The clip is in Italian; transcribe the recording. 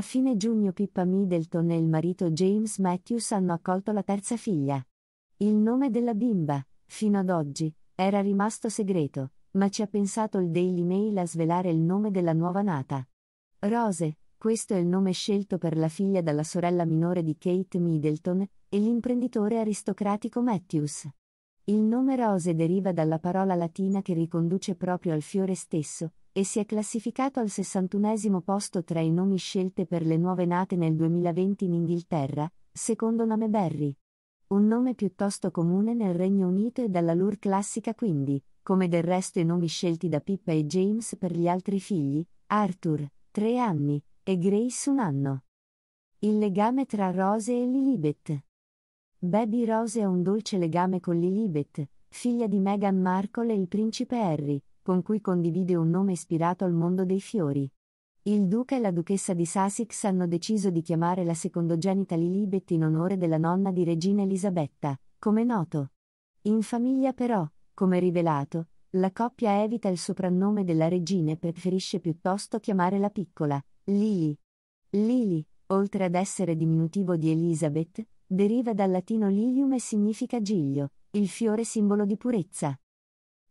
A fine giugno Pippa Middleton e il marito James Matthews hanno accolto la terza figlia. Il nome della bimba, fino ad oggi, era rimasto segreto, ma ci ha pensato il Daily Mail a svelare il nome della nuova nata. Rose, questo è il nome scelto per la figlia dalla sorella minore di Kate Middleton e l'imprenditore aristocratico Matthews. Il nome Rose deriva dalla parola latina che riconduce proprio al fiore stesso, e si è classificato al 61 posto tra i nomi scelte per le nuove nate nel 2020 in Inghilterra, secondo nome Barry. Un nome piuttosto comune nel Regno Unito e dalla lure classica quindi, come del resto i nomi scelti da Pippa e James per gli altri figli, Arthur, 3 anni, e Grace un anno. Il legame tra Rose e Lilibet. Baby Rose ha un dolce legame con Lilibet, figlia di Meghan Markle e il principe Harry, con cui condivide un nome ispirato al mondo dei fiori. Il duca e la duchessa di Sussex hanno deciso di chiamare la secondogenita Lilibet in onore della nonna di regina Elisabetta, come noto. In famiglia però, come rivelato, la coppia evita il soprannome della regina e preferisce piuttosto chiamare la piccola, Lili. Lili, oltre ad essere diminutivo di Elizabeth, deriva dal latino lilium e significa giglio, il fiore simbolo di purezza.